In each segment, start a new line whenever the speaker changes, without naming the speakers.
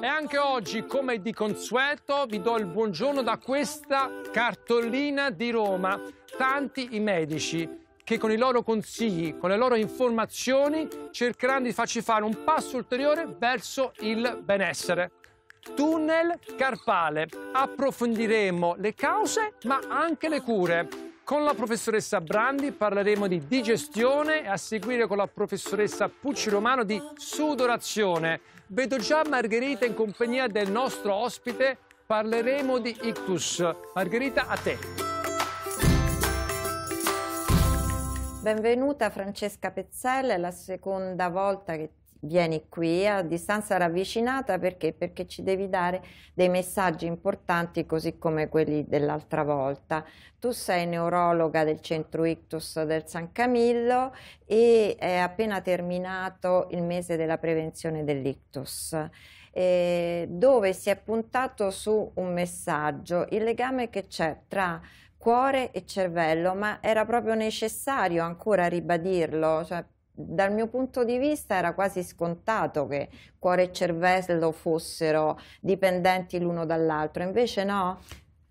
E anche oggi, come di consueto, vi do il buongiorno da questa cartolina di Roma. Tanti i medici che con i loro consigli, con le loro informazioni, cercheranno di farci fare un passo ulteriore verso il benessere tunnel carpale. Approfondiremo le cause ma anche le cure. Con la professoressa Brandi parleremo di digestione e a seguire con la professoressa Pucci Romano di sudorazione. Vedo già Margherita in compagnia del nostro ospite, parleremo di ictus. Margherita, a te.
Benvenuta Francesca Pezzella, è la seconda volta che vieni qui a distanza ravvicinata perché? Perché ci devi dare dei messaggi importanti così come quelli dell'altra volta. Tu sei neurologa del centro Ictus del San Camillo e è appena terminato il mese della prevenzione dell'ictus. dove si è puntato su un messaggio, il legame che c'è tra cuore e cervello, ma era proprio necessario ancora ribadirlo, cioè dal mio punto di vista era quasi scontato che cuore e cervello fossero dipendenti l'uno dall'altro, invece no.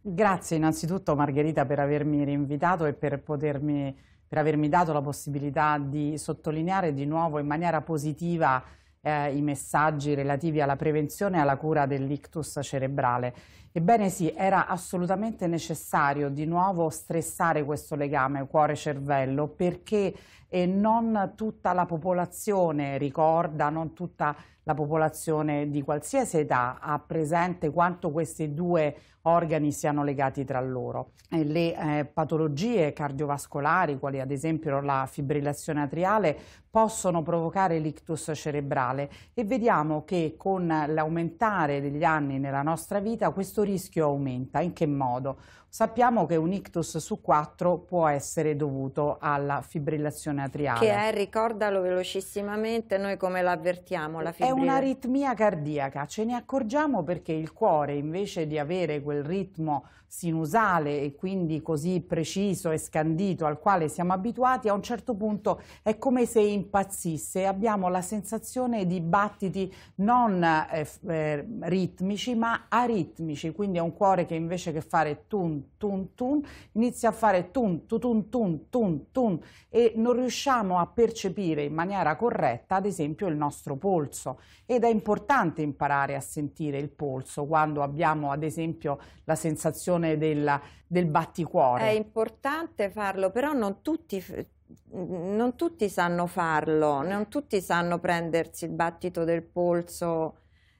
Grazie innanzitutto Margherita per avermi rinvitato e per, potermi, per avermi dato la possibilità di sottolineare di nuovo in maniera positiva eh, i messaggi relativi alla prevenzione e alla cura dell'ictus cerebrale. Ebbene sì, era assolutamente necessario di nuovo stressare questo legame cuore-cervello perché e non tutta la popolazione ricorda, non tutta la popolazione di qualsiasi età ha presente quanto questi due organi siano legati tra loro. E le eh, patologie cardiovascolari, quali ad esempio la fibrillazione atriale, possono provocare l'ictus cerebrale e vediamo che con l'aumentare degli anni nella nostra vita questo rischio aumenta. In che modo? Sappiamo che un ictus su quattro può essere dovuto alla fibrillazione un'aritmia Che è, eh,
ricordalo velocissimamente, noi come l'avvertiamo la fibrilla? È
un'aritmia cardiaca, ce ne accorgiamo perché il cuore invece di avere quel ritmo sinusale e quindi così preciso e scandito al quale siamo abituati, a un certo punto è come se impazzisse e abbiamo la sensazione di battiti non eh, eh, ritmici ma aritmici, quindi è un cuore che invece che fare tun tun tun inizia a fare tun tun tun tun tun tun e non riusciamo a percepire in maniera corretta ad esempio il nostro polso ed è importante imparare a sentire il polso quando abbiamo ad esempio la
sensazione gestione della, del batticuore. È importante farlo, però non tutti, non tutti sanno farlo, non tutti sanno prendersi il battito del polso.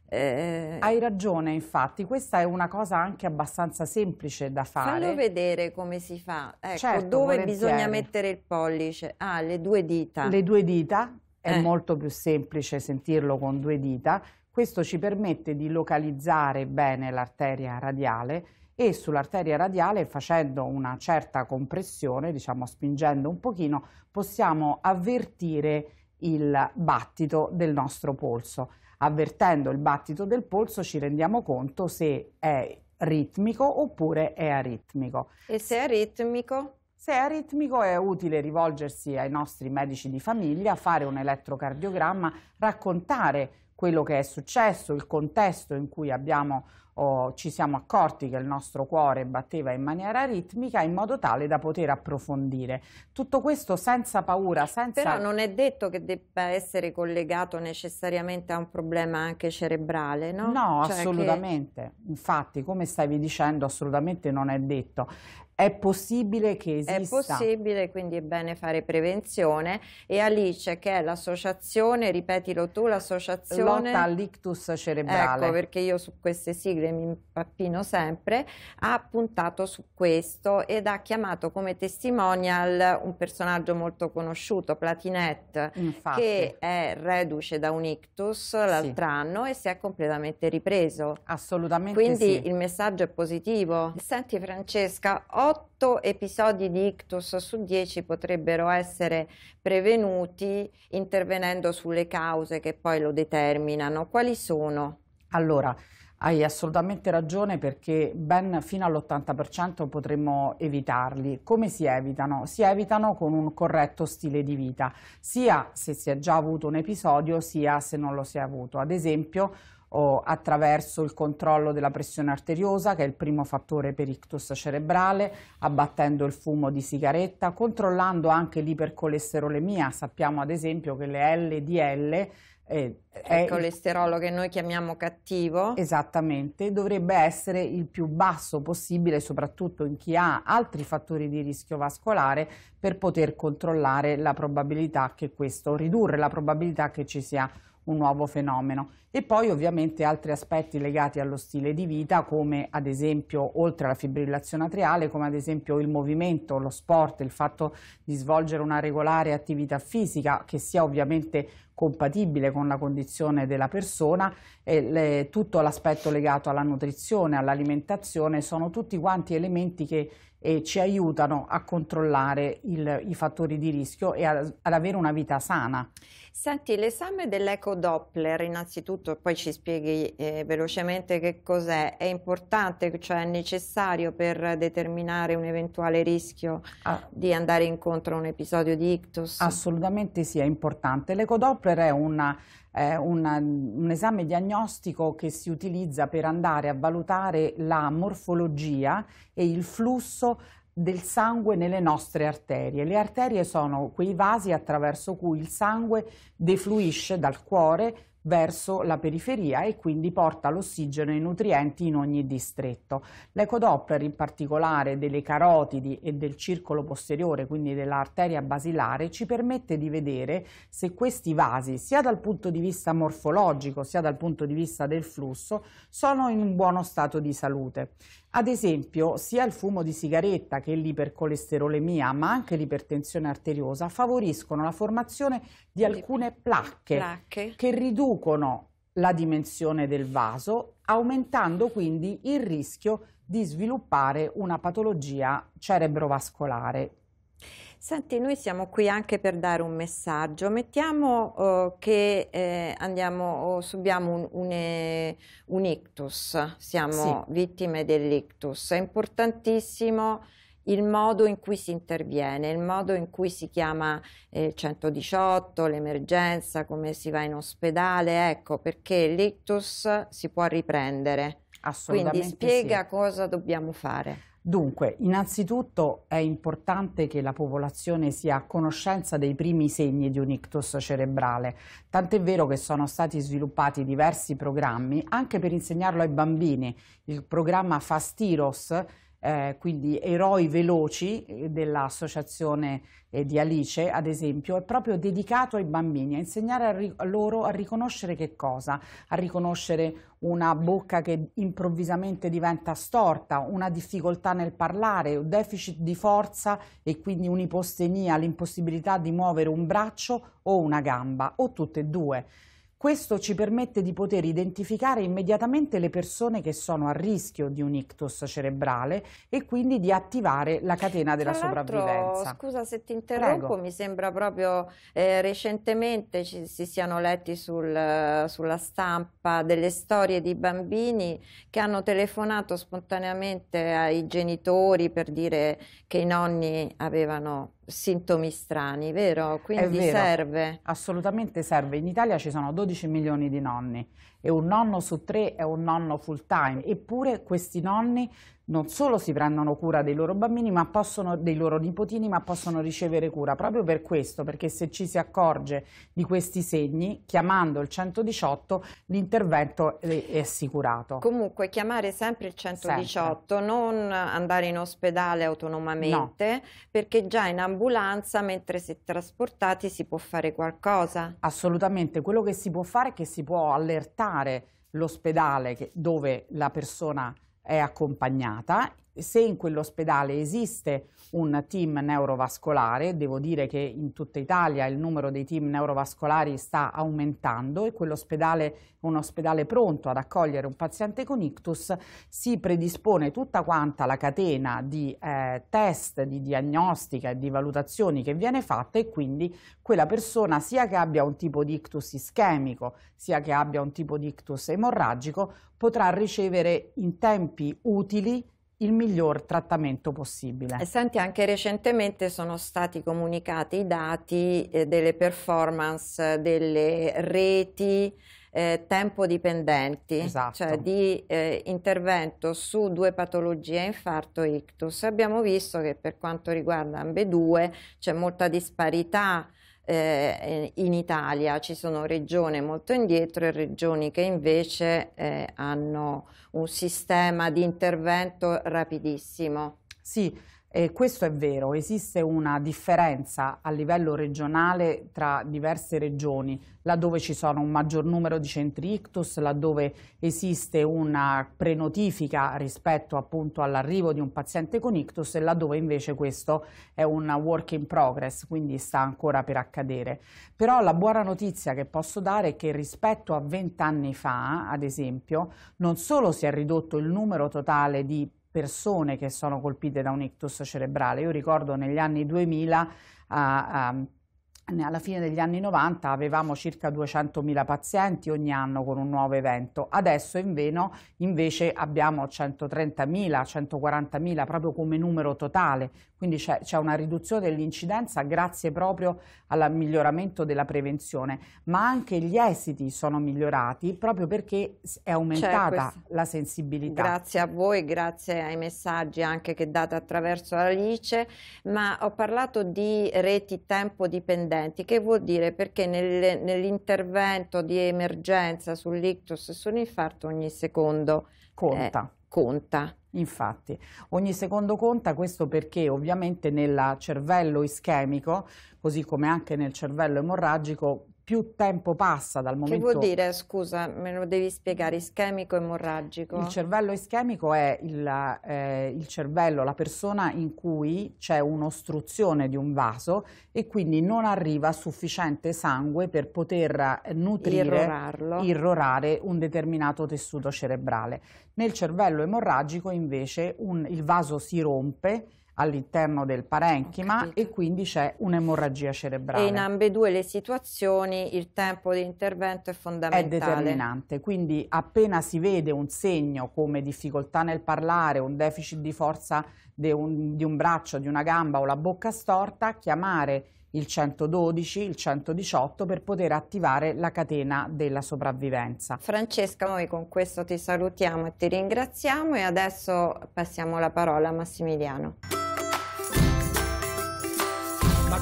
Eh, Hai ragione, infatti, questa è una cosa anche abbastanza
semplice da fare. Fallo
vedere come si fa, ecco, certo, dove volentieri. bisogna mettere il pollice. Ah, le due dita. Le
due dita, è eh. molto più semplice sentirlo con due dita. Questo ci permette di localizzare bene l'arteria radiale e sull'arteria radiale facendo una certa compressione, diciamo spingendo un pochino, possiamo avvertire il battito del nostro polso. Avvertendo il battito del polso ci rendiamo conto se è ritmico oppure è aritmico. E se è ritmico? Se è aritmico è utile rivolgersi ai nostri medici di famiglia, fare un elettrocardiogramma, raccontare quello che è successo, il contesto in cui abbiamo, oh, ci siamo accorti che il nostro cuore batteva in maniera ritmica in modo tale da poter approfondire. Tutto questo
senza paura, senza... Però non è detto che debba essere collegato necessariamente a un problema anche cerebrale, no? No, cioè assolutamente.
Che... Infatti, come stavi dicendo, assolutamente non è detto è possibile che esista. È
possibile, quindi è bene fare prevenzione. E Alice, che è l'associazione, ripetilo tu, l'associazione... Lotta all'ictus cerebrale. Ecco, perché io su queste sigle mi impappino sempre, ha puntato su questo ed ha chiamato come testimonial un personaggio molto conosciuto, Platinette, Infatti. che è reduce da un ictus l'altro sì. anno e si è completamente ripreso. Assolutamente Quindi sì. il messaggio è positivo. Senti Francesca, 8 episodi di ictus su 10 potrebbero essere prevenuti intervenendo sulle cause che poi lo determinano. Quali sono?
Allora, hai assolutamente ragione perché ben fino all'80% potremmo evitarli. Come si evitano? Si evitano con un corretto stile di vita, sia se si è già avuto un episodio, sia se non lo si è avuto. Ad esempio, attraverso il controllo della pressione arteriosa, che è il primo fattore per ictus cerebrale, abbattendo il fumo di sigaretta, controllando anche l'ipercolesterolemia. Sappiamo ad esempio che le LDL eh, è il colesterolo che noi chiamiamo cattivo. Esattamente, dovrebbe essere il più basso possibile, soprattutto in chi ha altri fattori di rischio vascolare, per poter controllare la probabilità che questo, ridurre la probabilità che ci sia un un nuovo fenomeno. E poi ovviamente altri aspetti legati allo stile di vita, come ad esempio, oltre alla fibrillazione atriale, come ad esempio il movimento, lo sport, il fatto di svolgere una regolare attività fisica, che sia ovviamente compatibile con la condizione della persona e le, tutto l'aspetto legato alla nutrizione, all'alimentazione, sono tutti quanti elementi che eh, ci aiutano a controllare il, i fattori di rischio e a, ad avere una vita sana.
Senti, l'esame dell'eco Doppler innanzitutto, poi ci spieghi eh, velocemente che cos'è, è importante, cioè è necessario per determinare un eventuale rischio ah, di andare incontro a un episodio di ictus? Assolutamente sì, è importante. L'eco Doppler è una eh, una, un
esame diagnostico che si utilizza per andare a valutare la morfologia e il flusso del sangue nelle nostre arterie. Le arterie sono quei vasi attraverso cui il sangue defluisce dal cuore verso la periferia e quindi porta l'ossigeno e i nutrienti in ogni distretto. L'ecodoppler in particolare delle carotidi e del circolo posteriore, quindi dell'arteria basilare, ci permette di vedere se questi vasi, sia dal punto di vista morfologico, sia dal punto di vista del flusso, sono in un buono stato di salute. Ad esempio, sia il fumo di sigaretta che l'ipercolesterolemia, ma anche l'ipertensione arteriosa, favoriscono la formazione di alcune placche, placche. che riducono la dimensione del vaso, aumentando quindi il rischio di sviluppare una patologia cerebrovascolare.
Senti, noi siamo qui anche per dare un messaggio. Mettiamo eh, che eh, andiamo, subiamo un, un, un ictus, siamo sì. vittime dell'ictus. È importantissimo il modo in cui si interviene, il modo in cui si chiama il eh, 118, l'emergenza, come si va in ospedale, ecco perché l'ictus si può riprendere. Assolutamente. Quindi spiega sì. cosa dobbiamo fare.
Dunque, innanzitutto è importante che la popolazione sia a conoscenza dei primi segni di un ictus cerebrale, tant'è vero che sono stati sviluppati diversi programmi anche per insegnarlo ai bambini. Il programma Fastiros eh, quindi Eroi Veloci eh, dell'associazione eh, di Alice, ad esempio, è proprio dedicato ai bambini, a insegnare a, ri- a loro a riconoscere che cosa? A riconoscere una bocca che improvvisamente diventa storta, una difficoltà nel parlare, un deficit di forza e quindi un'ipostenia, l'impossibilità di muovere un braccio o una gamba o tutte e due. Questo ci permette di poter identificare immediatamente le persone che sono a rischio di un ictus cerebrale e quindi di attivare la catena della sopravvivenza.
Scusa se ti interrompo, Prego. mi sembra proprio eh, recentemente ci, si siano letti sul, sulla stampa delle storie di bambini che hanno telefonato spontaneamente ai genitori per dire che i nonni avevano sintomi strani, vero? Quindi vero, serve.
Assolutamente serve. In Italia ci sono 12 milioni di nonni e un nonno su tre è un nonno full time, eppure questi nonni non solo si prendono cura dei loro bambini, ma possono, dei loro nipotini, ma possono ricevere cura proprio per questo, perché se ci si accorge di questi segni, chiamando il 118 l'intervento è, assicurato.
Comunque chiamare sempre il 118, sempre. non andare in ospedale autonomamente, no. perché già in ambulanza mentre si è trasportati si può fare qualcosa.
Assolutamente, quello che si può fare è che si può allertare lasciare l'ospedale dove la persona è accompagnata se in quell'ospedale esiste un team neurovascolare, devo dire che in tutta Italia il numero dei team neurovascolari sta aumentando e quell'ospedale è un ospedale pronto ad accogliere un paziente con ictus, si predispone tutta quanta la catena di eh, test, di diagnostica e di valutazioni che viene fatta e quindi quella persona sia che abbia un tipo di ictus ischemico, sia che abbia un tipo di ictus emorragico, potrà ricevere in tempi utili il miglior trattamento possibile. E
senti, anche recentemente sono stati comunicati i dati eh, delle performance delle reti eh, tempo dipendenti, esatto. cioè di eh, intervento su due patologie, infarto e ictus. Abbiamo visto che per quanto riguarda ambedue c'è molta disparità eh, in Italia ci sono regioni molto indietro e regioni che invece eh, hanno un sistema di intervento rapidissimo. Sì, eh, questo è vero, esiste una differenza a
livello regionale tra diverse regioni, laddove ci sono un maggior numero di centri ictus, laddove esiste una prenotifica rispetto appunto all'arrivo di un paziente con ictus e laddove invece questo è un work in progress, quindi sta ancora per accadere. Però la buona notizia che posso dare è che rispetto a 20 anni fa, ad esempio, non solo si è ridotto il numero totale di persone che sono colpite da un ictus cerebrale. Io ricordo negli anni 2000 uh, uh, alla fine degli anni 90 avevamo circa 200.000 pazienti ogni anno con un nuovo evento, adesso in Veno invece abbiamo 130.000, 140.000 proprio come numero totale, quindi c'è una riduzione dell'incidenza grazie proprio al miglioramento della prevenzione, ma anche gli esiti sono migliorati proprio perché è aumentata certo, la sensibilità. Grazie
a voi, grazie ai messaggi anche che date attraverso Alice, ma ho parlato di reti tempo dipendenti dipendenti, che vuol dire perché nel, nell'intervento di emergenza sull'ictus e sull'infarto ogni secondo conta. Eh, conta. Infatti,
ogni secondo conta, questo perché ovviamente nel cervello ischemico, così come anche nel cervello emorragico, più tempo passa dal momento... Che vuol dire,
scusa, me lo devi spiegare, ischemico emorragico? Il cervello ischemico è il, eh,
il cervello, la persona in cui c'è un'ostruzione di un vaso e quindi non arriva sufficiente sangue per poter nutrire, Irrorarlo. irrorare un determinato tessuto cerebrale. Nel cervello emorragico invece un, il vaso si rompe all'interno del parenchima e quindi c'è un'emorragia cerebrale. E in
ambedue le situazioni il tempo di intervento è fondamentale. È determinante,
quindi appena si vede un segno come difficoltà nel parlare, un deficit di forza di un, di un braccio, di una gamba o la bocca storta, chiamare il
112, il 118 per poter attivare la catena della sopravvivenza. Francesca, noi con questo ti salutiamo e ti ringraziamo e adesso passiamo la parola a Massimiliano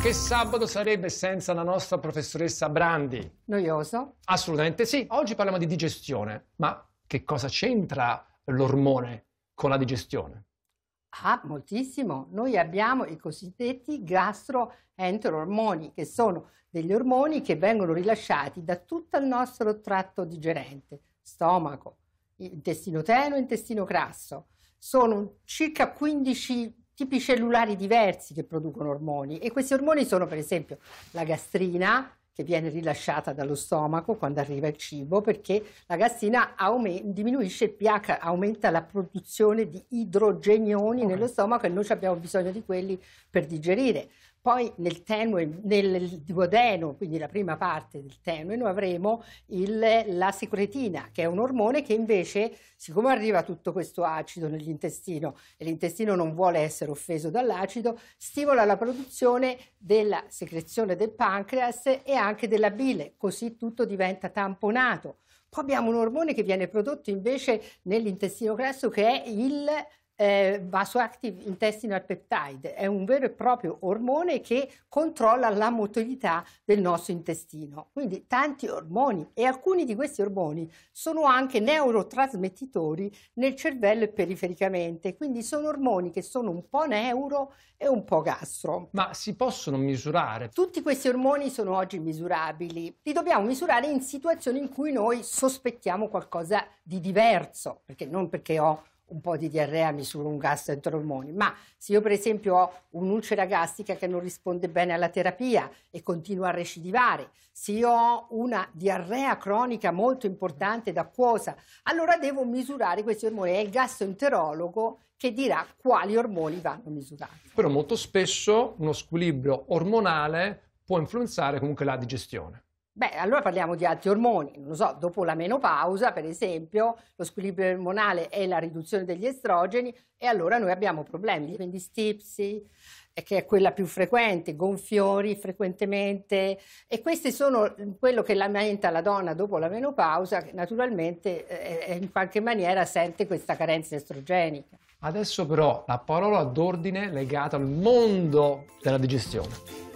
che sabato sarebbe senza la nostra professoressa Brandi?
Noioso?
Assolutamente sì. Oggi parliamo di digestione, ma che cosa c'entra l'ormone con la digestione?
Ah, moltissimo. Noi abbiamo i cosiddetti gastroenterormoni, che sono degli ormoni che vengono rilasciati da tutto il nostro tratto digerente, stomaco, intestino tenue, intestino grasso. Sono circa 15 tipi cellulari diversi che producono ormoni e questi ormoni sono per esempio la gastrina, che viene rilasciata dallo stomaco quando arriva il cibo perché la gassina diminuisce il pH, aumenta la produzione di idrogenioni okay. nello stomaco e noi abbiamo bisogno di quelli per digerire. Poi nel tenue, nel duodeno, quindi la prima parte del tenue, noi avremo il, la secretina, che è un ormone che invece, siccome arriva tutto questo acido nell'intestino e l'intestino non vuole essere offeso dall'acido, stimola la produzione della secrezione del pancreas e anche della bile, così tutto diventa tamponato. Poi abbiamo un ormone che viene prodotto invece nell'intestino grasso che è il eh, vasoactive intestinal peptide, è un vero e proprio ormone che controlla la motilità del nostro intestino. Quindi tanti ormoni e alcuni di questi ormoni sono anche neurotrasmettitori nel cervello e perifericamente, quindi sono ormoni che sono un po' neuro e un po' gastro.
Ma si possono misurare?
Tutti questi ormoni sono oggi misurabili. Li dobbiamo misurare in situazioni in cui noi sospettiamo qualcosa di diverso, perché non perché ho un po' di diarrea misuro un gastroenteromoni, ma se io per esempio ho un'ulcera gastrica che non risponde bene alla terapia e continua a recidivare, se io ho una diarrea cronica molto importante ed acquosa, allora devo misurare questi ormoni. È il gastroenterologo che dirà quali ormoni vanno misurati.
Però molto spesso uno squilibrio ormonale può influenzare comunque la digestione.
Beh, allora parliamo di altri ormoni, non lo so, dopo la menopausa, per esempio, lo squilibrio ormonale è la riduzione degli estrogeni e allora noi abbiamo problemi, quindi stipsi, eh, che è quella più frequente, gonfiori frequentemente e questi sono quello che lamenta la donna dopo la menopausa, che naturalmente eh, eh, in qualche maniera sente questa carenza estrogenica.
Adesso però la parola d'ordine legata al mondo della digestione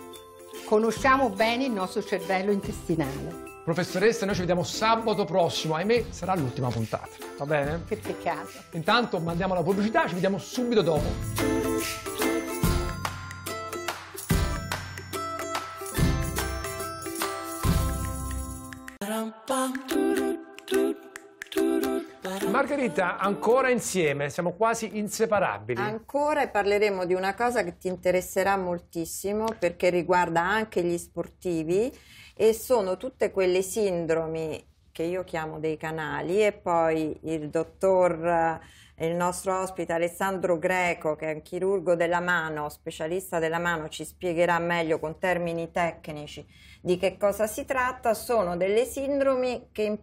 conosciamo bene il nostro cervello intestinale.
Professoressa, noi ci vediamo sabato prossimo, ahimè sarà l'ultima puntata, va bene? Che peccato. Intanto mandiamo la pubblicità, ci vediamo subito dopo. verità ancora insieme, siamo quasi inseparabili.
Ancora e parleremo di una cosa che ti interesserà moltissimo perché riguarda anche gli sportivi e sono tutte quelle sindromi che io chiamo dei canali e poi il dottor eh, il nostro ospite Alessandro Greco, che è un chirurgo della mano, specialista della mano, ci spiegherà meglio con termini tecnici di che cosa si tratta, sono delle sindromi che in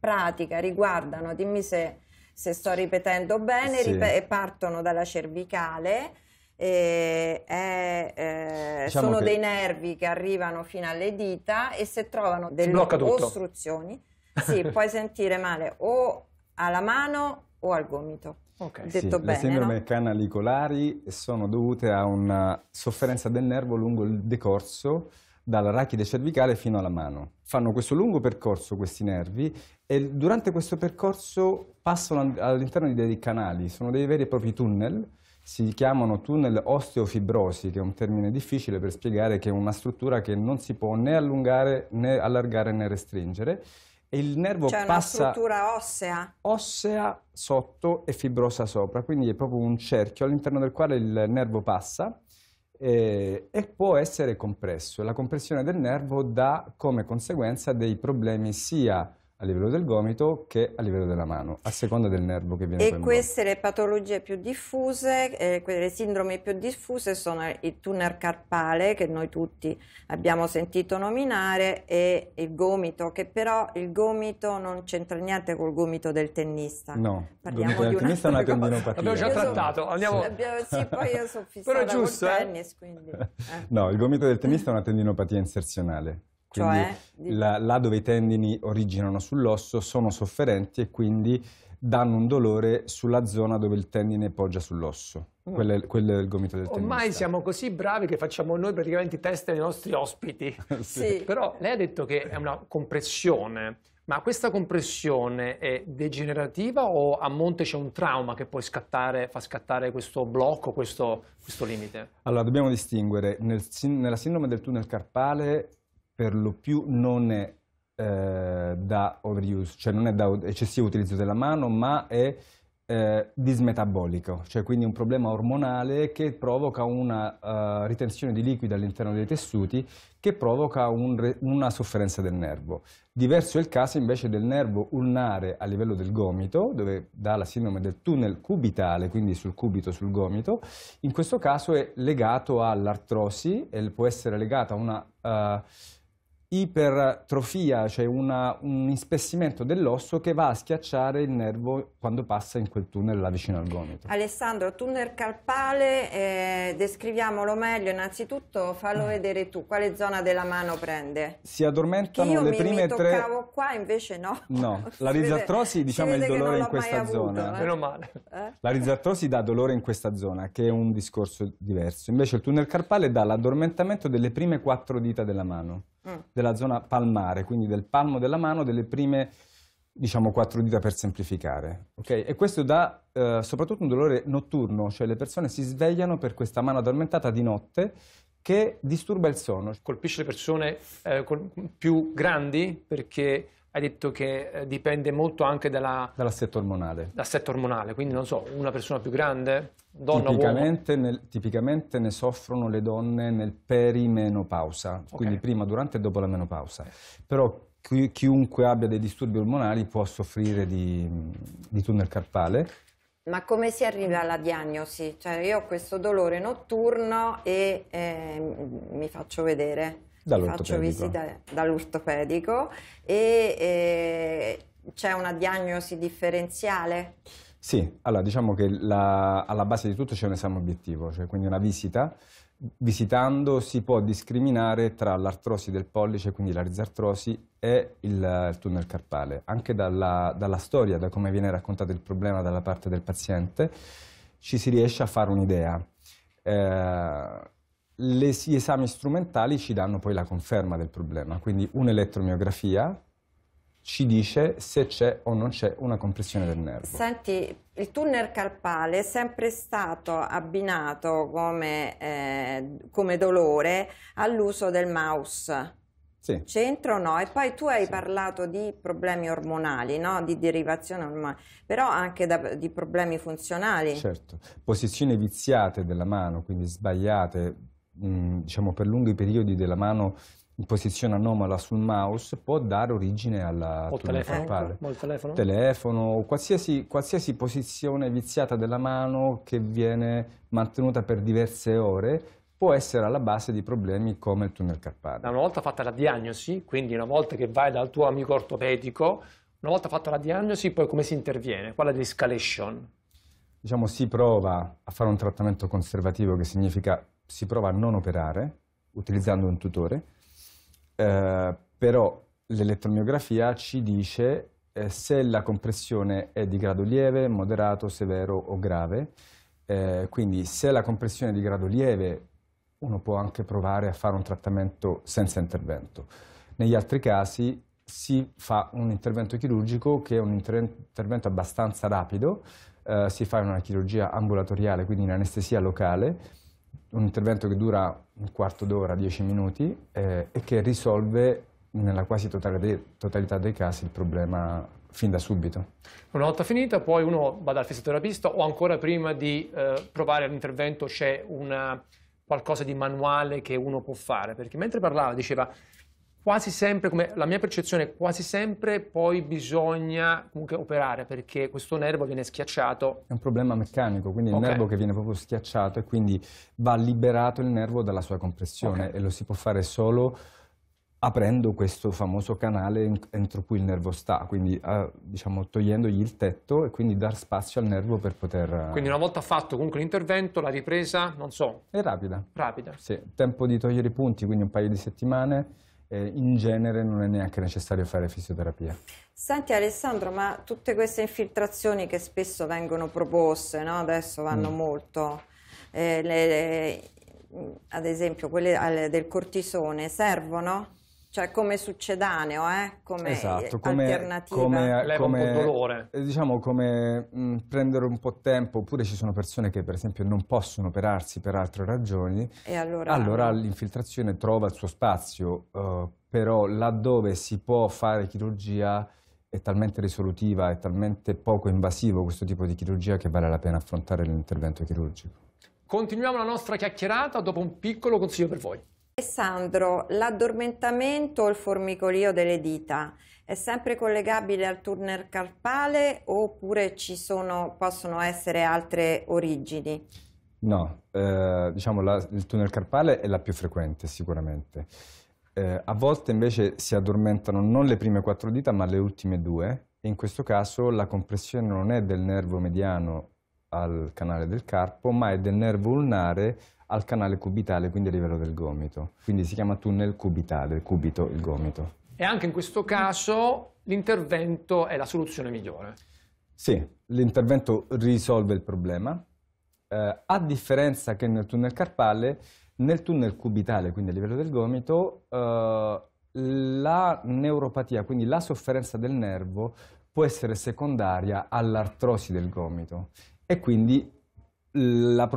pratica riguardano, dimmi se se sto ripetendo bene, sì. ripet partono dalla cervicale. E, e, eh, diciamo sono dei nervi che arrivano fino alle dita e se trovano delle ostruzioni sì, puoi sentire male o alla mano o al gomito. Okay. Sì, bene, le sindrome
no? canalicolari sono dovute a una sofferenza del nervo lungo il decorso dalla rachide cervicale fino alla mano. Fanno questo lungo percorso questi nervi e durante questo percorso passano all'interno di dei canali, sono dei veri e propri tunnel, si chiamano tunnel osteofibrosi, che è un termine difficile per spiegare che è una struttura che non si può né allungare né allargare né restringere e il nervo cioè passa... una
struttura ossea?
Ossea sotto e fibrosa sopra, quindi è proprio un cerchio all'interno del quale il nervo passa eh, e può essere compresso. La compressione del nervo dà come conseguenza dei problemi sia a livello del gomito che a livello della mano, a seconda del nervo che viene E queste
le patologie più diffuse, eh, le sindrome più diffuse sono il tunnel carpale che noi tutti abbiamo sentito nominare e il gomito, che però il gomito non c'entra niente col gomito del tennista. No, parliamo il gomito
del tennista è una tendinopatia. L'abbiamo già
trattato, sono, andiamo... Sì, sì, poi io sono fissata giusto, col eh? tennis,
eh? quindi... Eh.
No, il gomito del tennista è una tendinopatia inserzionale quindi cioè, la, là dove i tendini originano sull'osso sono sofferenti e quindi danno un dolore sulla zona dove il tendine poggia sull'osso. Mm. Quello, è, quello è il gomito del tendine.
Ormai siamo così bravi che facciamo noi praticamente i test ai nostri ospiti. sì. Però lei ha detto che è una compressione. Ma questa compressione è degenerativa o a monte c'è un trauma che poi scattare, fa scattare questo blocco, questo, questo limite?
Allora, dobbiamo distinguere. Nel, nella sindrome del tunnel carpale per lo più non è eh, da overuse, cioè non è da eccessivo utilizzo della mano, ma è eh, dismetabolico, cioè quindi un problema ormonale che provoca una uh, ritenzione di liquido all'interno dei tessuti che provoca un una sofferenza del nervo. Diverso è il caso invece del nervo ulnare a livello del gomito, dove dà la sindrome del tunnel cubitale, quindi sul cubito, sul gomito, in questo caso è legato all'artrosi e può essere legato a una... Uh, ipertrofia, cioè una, un ispessimento dell'osso che va a schiacciare il nervo quando passa in quel tunnel là vicino al gomito.
Alessandro, tunnel carpale, eh, descriviamolo meglio, innanzitutto fallo mm. vedere tu, quale zona della mano prende?
Si addormentano le mi, prime mi tre... io
qua, invece no.
No, la rizartrosi diciamo è il dolore in questa avuto, zona. Eh? Meno male. Eh? La rizartrosi dà dolore in questa zona, che è un discorso diverso. Invece il tunnel carpale dà l'addormentamento delle prime quattro dita della mano. Mm. della zona palmare, quindi del palmo della mano, delle prime diciamo quattro dita per semplificare. Okay? E questo dà eh, soprattutto un dolore notturno, cioè le persone si svegliano per questa mano addormentata di notte che disturba il sonno. Colpisce le persone eh, più grandi perché hai detto che eh, dipende
molto anche dalla,
dall'assetto ormonale.
ormonale. quindi non so, una persona più grande, donna tipicamente
nel, tipicamente ne soffrono le donne nel perimenopausa, okay. quindi prima, durante e dopo la menopausa. Però chi, chiunque abbia dei disturbi ormonali può soffrire di, di tunnel carpale.
Ma come si arriva alla diagnosi? Cioè io ho questo dolore notturno e eh, mi faccio vedere faccio visita dall'ortopedico e eh, c'è una diagnosi differenziale?
Sì, allora diciamo che la, alla base di tutto c'è un esame obiettivo, cioè quindi una visita. Visitando si può discriminare tra l'artrosi del pollice, quindi la risartrosi, e il, il tunnel carpale. Anche dalla, dalla storia, da come viene raccontato il problema dalla parte del paziente, ci si riesce a fare un'idea. Eh, le, gli esami strumentali ci danno poi la conferma del problema, quindi un'elettromiografia ci dice se c'è o non c'è una compressione del nervo.
Senti, il tunnel carpale è sempre stato abbinato come, eh, come dolore all'uso del mouse. Sì. C'entra o no? E poi tu hai sì. parlato di problemi ormonali, no? di derivazione ormonale, però anche da, di problemi funzionali. Certo,
posizioni viziate della mano, quindi sbagliate, diciamo, per lunghi periodi della mano in posizione anomala sul mouse può dare origine alla o telefono, o telefono. telefono qualsiasi, qualsiasi, posizione viziata della mano che viene mantenuta per diverse ore può essere alla base di problemi come il tunnel carpale.
Una volta fatta la diagnosi, quindi una volta che vai dal tuo amico ortopedico, una volta fatta la diagnosi, poi come si interviene? Qual è l'escalation?
Diciamo si prova a fare un trattamento conservativo che significa si prova a non operare utilizzando un tutore, eh, però l'elettromiografia ci dice eh, se la compressione è di grado lieve, moderato, severo o grave. Eh, quindi se la compressione è di grado lieve uno può anche provare a fare un trattamento senza intervento. Negli altri casi si fa un intervento chirurgico che è un intervento abbastanza rapido, eh, si fa in una chirurgia ambulatoriale, quindi in anestesia locale, un intervento che dura un quarto d'ora, dieci minuti eh, e che risolve nella quasi totalità dei casi il problema fin da subito.
Una volta finita poi uno va dal fisioterapista o ancora prima di eh, provare l'intervento c'è qualcosa di manuale che uno può fare perché mentre parlava diceva quasi sempre, come la mia percezione, quasi sempre poi bisogna comunque operare perché questo nervo viene schiacciato.
È un problema meccanico, quindi okay. il nervo che viene proprio schiacciato e quindi va liberato il nervo dalla sua compressione okay. e lo si può fare solo aprendo questo famoso canale entro cui il nervo sta, quindi eh, diciamo togliendogli il tetto e quindi dar spazio al nervo per poter... Ah, quindi
una volta fatto comunque l'intervento, la ripresa, non so... È rapida. Rapida.
Sì, tempo di togliere i punti, quindi un paio di settimane eh, in genere non è neanche necessario fare fisioterapia.
Senti Alessandro, ma tutte queste infiltrazioni che spesso vengono proposte, no? adesso vanno mm. molto, eh, le, le, ad esempio quelle del cortisone, servono? cioè come succedaneo, eh? come esatto, eh, alternativa. Come, come,
dolore. Eh, diciamo come mh, mm, prendere un po' tempo, oppure ci sono persone che per esempio non possono operarsi per altre ragioni,
e allora, allora
l'infiltrazione trova il suo spazio, eh, però laddove si può fare chirurgia è talmente risolutiva, è talmente poco invasivo questo tipo di chirurgia che vale la pena affrontare l'intervento chirurgico.
Continuiamo la nostra chiacchierata dopo un piccolo consiglio per voi.
Alessandro, l'addormentamento o il formicolio delle dita è sempre collegabile al turner carpale oppure ci sono, possono essere altre origini?
No, eh, diciamo la, il tunnel carpale è la più frequente sicuramente. Eh, a volte invece si addormentano non le prime quattro dita ma le ultime due e in questo caso la compressione non è del nervo mediano al canale del carpo ma è del nervo ulnare al canale cubitale, quindi a livello del gomito. Quindi si chiama tunnel cubitale, cubito il gomito.
E anche in questo caso l'intervento è la soluzione
migliore. Sì, l'intervento risolve il problema, eh, a differenza che nel tunnel carpale, nel tunnel cubitale, quindi a livello del gomito, eh, la neuropatia, quindi la sofferenza del nervo, può essere secondaria all'artrosi del gomito e quindi la,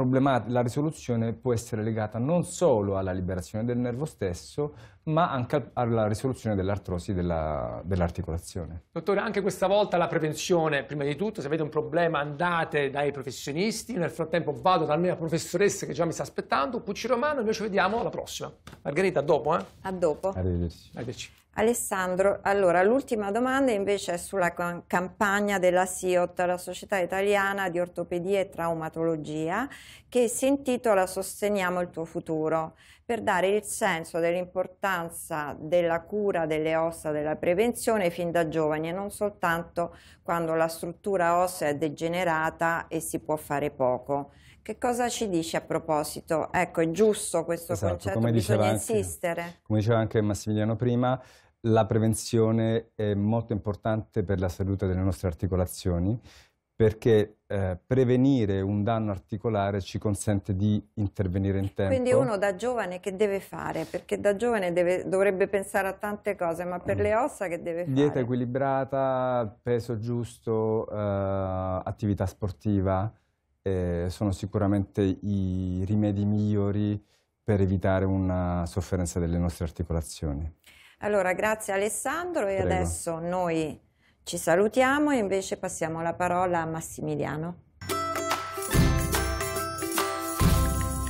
la, risoluzione può essere legata non solo alla liberazione del nervo stesso, ma anche alla risoluzione dell'artrosi dell'articolazione. Dell
Dottore, anche questa volta la prevenzione, prima di tutto, se avete un problema andate dai professionisti, nel frattempo vado dalla mia professoressa che già mi sta aspettando, Pucci Romano, e noi ci vediamo alla prossima. Margherita, a dopo. Eh? A dopo.
Arrivederci.
Arrivederci. Alessandro, allora l'ultima domanda invece è sulla campagna della SIOT, la Società Italiana di Ortopedia e Traumatologia, che si intitola Sosteniamo il tuo futuro, per dare il senso dell'importanza della cura delle ossa, della prevenzione fin da giovani e non soltanto quando la struttura ossea è degenerata e si può fare poco. Che cosa ci dice a proposito? Ecco, è giusto questo esatto, concetto, come bisogna anche, insistere.
Come diceva anche Massimiliano prima, la prevenzione è molto importante per la salute delle nostre articolazioni perché eh, prevenire un danno articolare ci consente di intervenire in tempo. Quindi uno
da giovane che deve fare? Perché da giovane deve, dovrebbe pensare a tante cose, ma per mm. le ossa che deve fare? Dieta
equilibrata, peso giusto, eh, attività sportiva, eh, sono sicuramente i rimedi migliori per evitare una sofferenza delle nostre articolazioni.
Allora, grazie Alessandro e adesso noi ci salutiamo e invece passiamo la parola a Massimiliano.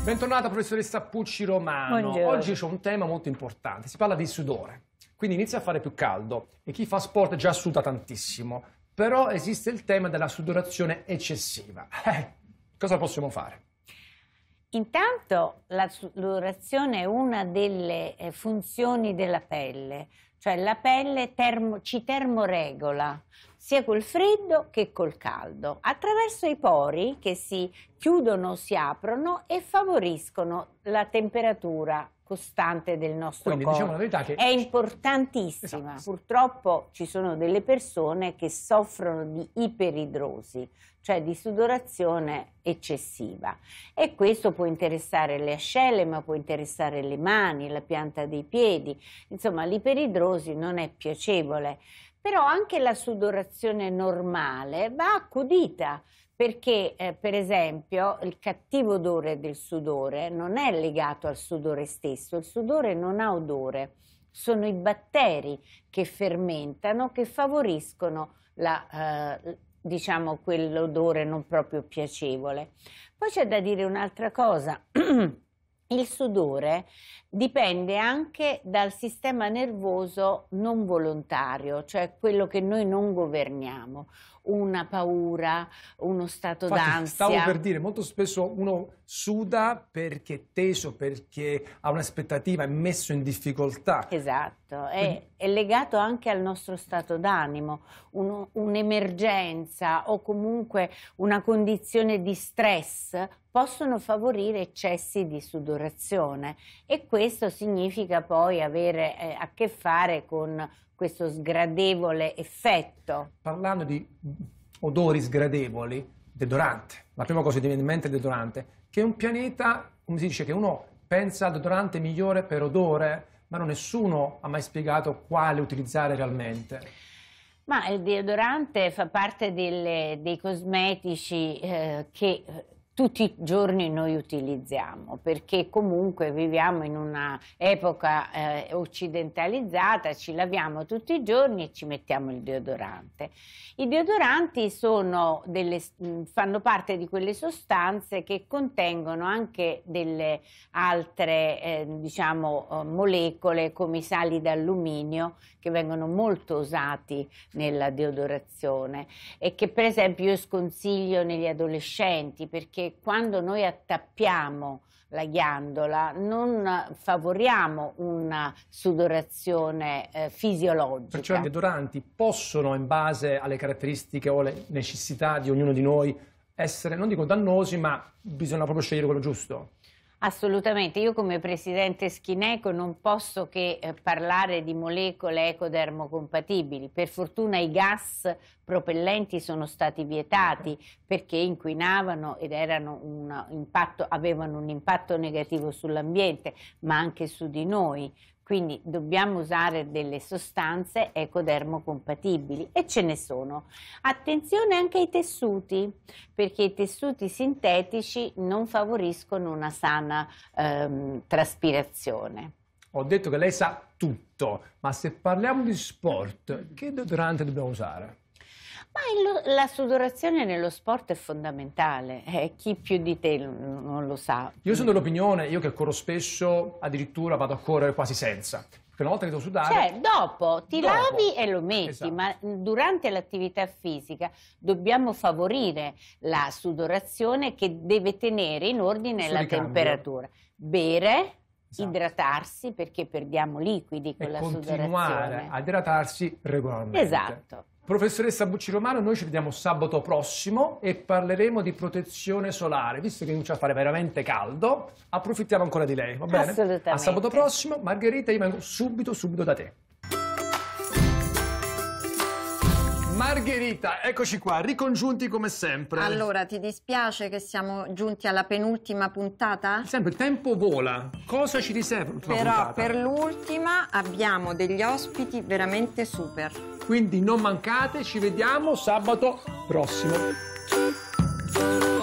Bentornata professoressa Pucci Romano. Buongiorno. Oggi c'è un tema molto importante, si parla di sudore. Quindi inizia a fare più caldo e chi fa sport già suda tantissimo. Però esiste il tema della sudorazione eccessiva. Eh, Cosa possiamo fare?
Intanto la sudorazione è una delle eh, funzioni della pelle cioè la pelle termo, ci termoregola sia col freddo che col caldo, attraverso i pori che si chiudono, si aprono e favoriscono la temperatura costante del nostro Quindi, corpo. Diciamo la verità che... È importantissima. Esatto. Purtroppo ci sono delle persone che soffrono di iperidrosi, cioè di sudorazione eccessiva. E questo può interessare le ascelle, ma può interessare le mani, la pianta dei piedi. Insomma, l'iperidrosi fastidiosi, non è piacevole, però anche la sudorazione normale va accudita perché eh, per esempio il cattivo odore del sudore non è legato al sudore stesso, il sudore non ha odore, sono i batteri che fermentano, che favoriscono la, eh, diciamo quell'odore non proprio piacevole. Poi c'è da dire un'altra cosa. il sudore dipende anche dal sistema nervoso non volontario, cioè quello che noi non governiamo una paura, uno stato Infatti, d'ansia. Stavo per
dire, molto spesso uno suda perché è teso, perché ha un'aspettativa, è messo in difficoltà.
Esatto, è, Quindi... è legato anche al nostro stato d'animo, uno, un'emergenza o comunque una condizione di stress possono favorire eccessi di sudorazione e questo significa poi avere eh, a che fare con questo sgradevole effetto. Parlando di
odori sgradevoli, deodorante, la prima cosa che viene in mente è il deodorante, che è un pianeta, come si dice, che uno pensa al deodorante migliore per odore, ma non nessuno ha mai spiegato quale utilizzare realmente.
Ma il deodorante fa parte delle, dei cosmetici eh, che tutti i giorni noi utilizziamo, perché comunque viviamo in un'epoca eh, occidentalizzata, ci laviamo tutti i giorni e ci mettiamo il deodorante. I deodoranti delle, mm, fanno parte di quelle sostanze che contengono anche delle altre eh, diciamo, eh, molecole come i sali d'alluminio che vengono molto usati nella deodorazione e che per esempio io sconsiglio negli adolescenti perché quando noi attappiamo la ghiandola non favoriamo una sudorazione eh, fisiologica. Perciò i
deodoranti possono, in base alle caratteristiche o alle necessità di ognuno di noi, essere, non dico dannosi, ma bisogna proprio scegliere quello giusto.
Assolutamente, io come presidente Schineco non posso che eh, parlare di molecole ecodermocompatibili. Per fortuna i gas propellenti sono stati vietati perché inquinavano ed un impatto, avevano un impatto negativo sull'ambiente, ma anche su di noi. Quindi dobbiamo usare delle sostanze ecodermocompatibili e ce ne sono. Attenzione anche ai tessuti, perché i tessuti sintetici non favoriscono una sana ehm, traspirazione.
Ho detto che lei sa tutto, ma se parliamo di sport, che deodorante dobbiamo usare?
Ma lo, la sudorazione nello sport è fondamentale, eh, chi più di te non lo sa.
Io sono dell'opinione, io che corro spesso, addirittura vado a correre quasi senza. Perché una volta che devo sudare... Cioè,
dopo ti dopo. lavi e lo metti, esatto. ma durante l'attività fisica dobbiamo favorire la sudorazione che deve tenere in ordine la temperatura. Bere, Esatto. idratarsi perché perdiamo liquidi con e la sudorazione. continuare
a idratarsi regolarmente. Esatto. Professoressa Bucci Romano, noi ci vediamo sabato prossimo e parleremo di protezione solare. Visto che comincia a fare veramente caldo, approfittiamo ancora di lei, va bene? Assolutamente. A sabato prossimo, Margherita, io vengo subito, subito da te. Margherita, eccoci qua, ricongiunti come sempre. Allora,
ti dispiace che siamo giunti alla penultima puntata? Sempre,
il tempo vola. Cosa ci riserva Però puntata? per
l'ultima abbiamo degli ospiti veramente super quindi non mancate, ci vediamo sabato
prossimo.